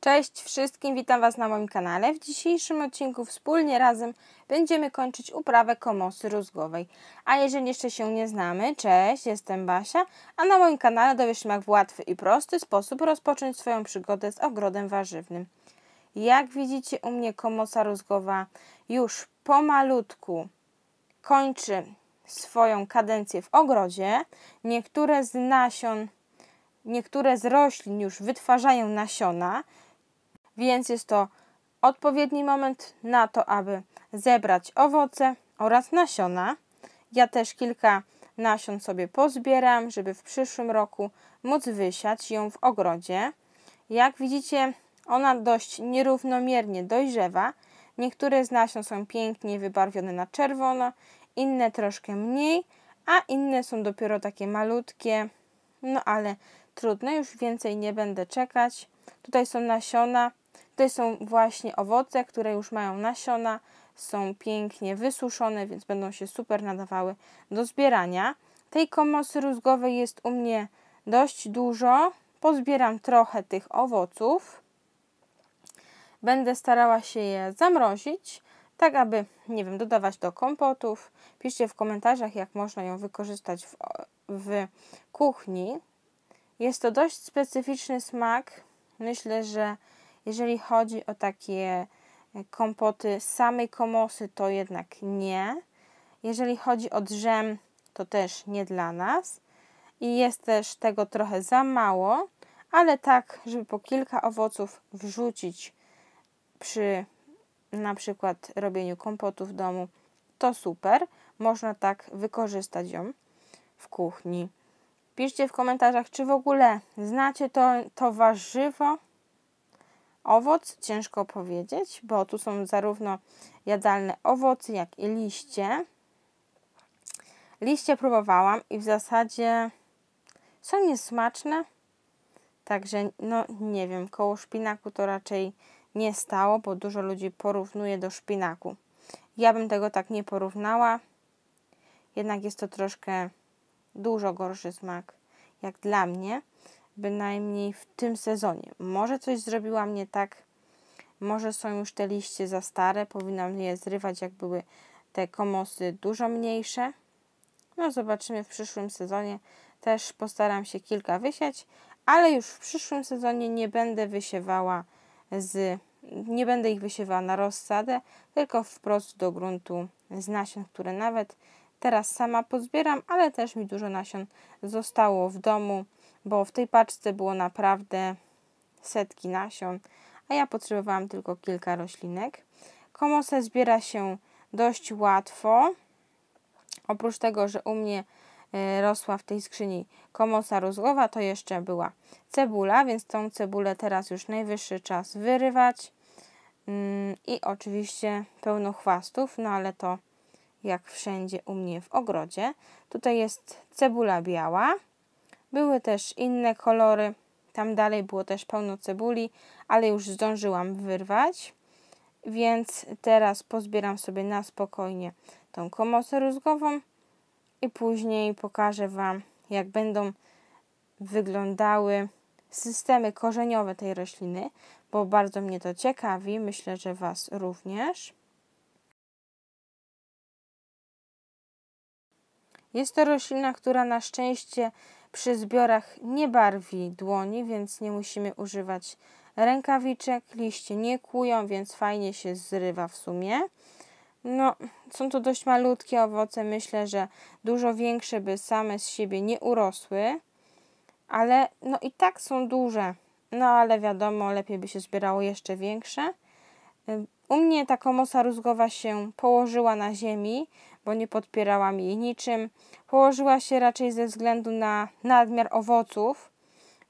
Cześć wszystkim, witam Was na moim kanale. W dzisiejszym odcinku wspólnie razem będziemy kończyć uprawę komosy rózgowej. A jeżeli jeszcze się nie znamy, cześć, jestem Basia, a na moim kanale dowiesz się jak w łatwy i prosty sposób rozpocząć swoją przygodę z ogrodem warzywnym. Jak widzicie u mnie komosa rózgowa już pomalutku kończy swoją kadencję w ogrodzie. Niektóre z nasion, niektóre z roślin już wytwarzają nasiona, więc jest to odpowiedni moment na to, aby zebrać owoce oraz nasiona. Ja też kilka nasion sobie pozbieram, żeby w przyszłym roku móc wysiać ją w ogrodzie. Jak widzicie, ona dość nierównomiernie dojrzewa. Niektóre z nasion są pięknie wybarwione na czerwono, inne troszkę mniej, a inne są dopiero takie malutkie. No ale trudno, już więcej nie będę czekać. Tutaj są nasiona, Tutaj są właśnie owoce, które już mają nasiona, są pięknie wysuszone, więc będą się super nadawały do zbierania. Tej komosy rózgowej jest u mnie dość dużo. Pozbieram trochę tych owoców. Będę starała się je zamrozić, tak aby, nie wiem, dodawać do kompotów. Piszcie w komentarzach, jak można ją wykorzystać w, w kuchni. Jest to dość specyficzny smak. Myślę, że jeżeli chodzi o takie e, kompoty samej komosy, to jednak nie. Jeżeli chodzi o drzem, to też nie dla nas. I jest też tego trochę za mało, ale tak, żeby po kilka owoców wrzucić przy na przykład robieniu kompotu w domu, to super. Można tak wykorzystać ją w kuchni. Piszcie w komentarzach, czy w ogóle znacie to, to warzywo, owoc? Ciężko powiedzieć, bo tu są zarówno jadalne owoce, jak i liście. Liście próbowałam i w zasadzie są niesmaczne, także no nie wiem, koło szpinaku to raczej nie stało, bo dużo ludzi porównuje do szpinaku. Ja bym tego tak nie porównała, jednak jest to troszkę dużo gorszy smak, jak dla mnie bynajmniej w tym sezonie. Może coś zrobiła mnie tak, może są już te liście za stare, powinnam je zrywać, jak były te komosy dużo mniejsze. No zobaczymy w przyszłym sezonie. Też postaram się kilka wysiać, ale już w przyszłym sezonie nie będę wysiewała z nie będę ich wysiewała na rozsadę, tylko wprost do gruntu z nasion, które nawet teraz sama pozbieram, ale też mi dużo nasion zostało w domu bo w tej paczce było naprawdę setki nasion, a ja potrzebowałam tylko kilka roślinek. Komosę zbiera się dość łatwo. Oprócz tego, że u mnie e, rosła w tej skrzyni komosa rózgowa, to jeszcze była cebula, więc tą cebulę teraz już najwyższy czas wyrywać. Mm, I oczywiście pełno chwastów, no ale to jak wszędzie u mnie w ogrodzie. Tutaj jest cebula biała, były też inne kolory. Tam dalej było też pełno cebuli, ale już zdążyłam wyrwać. Więc teraz pozbieram sobie na spokojnie tą komosę rózgową i później pokażę Wam, jak będą wyglądały systemy korzeniowe tej rośliny, bo bardzo mnie to ciekawi. Myślę, że Was również. Jest to roślina, która na szczęście przy zbiorach nie barwi dłoni, więc nie musimy używać rękawiczek, liście nie kłują, więc fajnie się zrywa w sumie. No, są to dość malutkie owoce, myślę, że dużo większe by same z siebie nie urosły, ale no i tak są duże. No, ale wiadomo, lepiej by się zbierało jeszcze większe. U mnie ta komosa rózgowa się położyła na ziemi, bo nie podpierałam jej niczym. Położyła się raczej ze względu na nadmiar owoców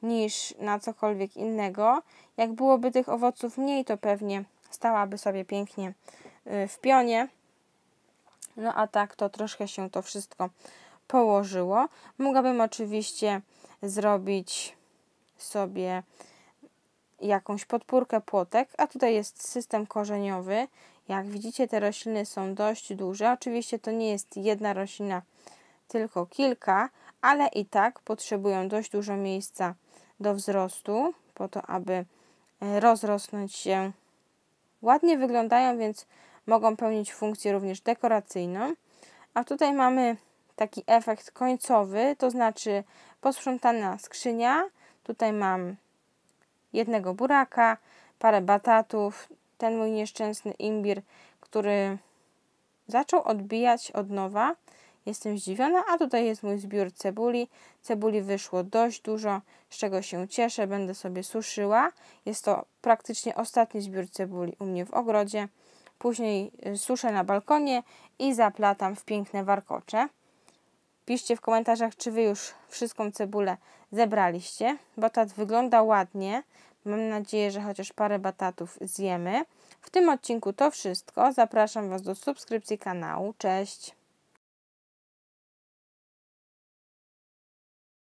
niż na cokolwiek innego. Jak byłoby tych owoców mniej, to pewnie stałaby sobie pięknie y, w pionie. No a tak to troszkę się to wszystko położyło. Mogłabym oczywiście zrobić sobie jakąś podpórkę płotek, a tutaj jest system korzeniowy jak widzicie, te rośliny są dość duże. Oczywiście to nie jest jedna roślina, tylko kilka, ale i tak potrzebują dość dużo miejsca do wzrostu, po to, aby e, rozrosnąć się. Ładnie wyglądają, więc mogą pełnić funkcję również dekoracyjną. A tutaj mamy taki efekt końcowy, to znaczy posprzątana skrzynia. Tutaj mam jednego buraka, parę batatów, ten mój nieszczęsny imbir, który zaczął odbijać od nowa. Jestem zdziwiona, a tutaj jest mój zbiór cebuli. Cebuli wyszło dość dużo, z czego się cieszę, będę sobie suszyła. Jest to praktycznie ostatni zbiór cebuli u mnie w ogrodzie. Później y, suszę na balkonie i zaplatam w piękne warkocze. Piszcie w komentarzach, czy Wy już wszystką cebulę zebraliście, bo ta wygląda ładnie. Mam nadzieję, że chociaż parę batatów zjemy. W tym odcinku to wszystko. Zapraszam Was do subskrypcji kanału. Cześć!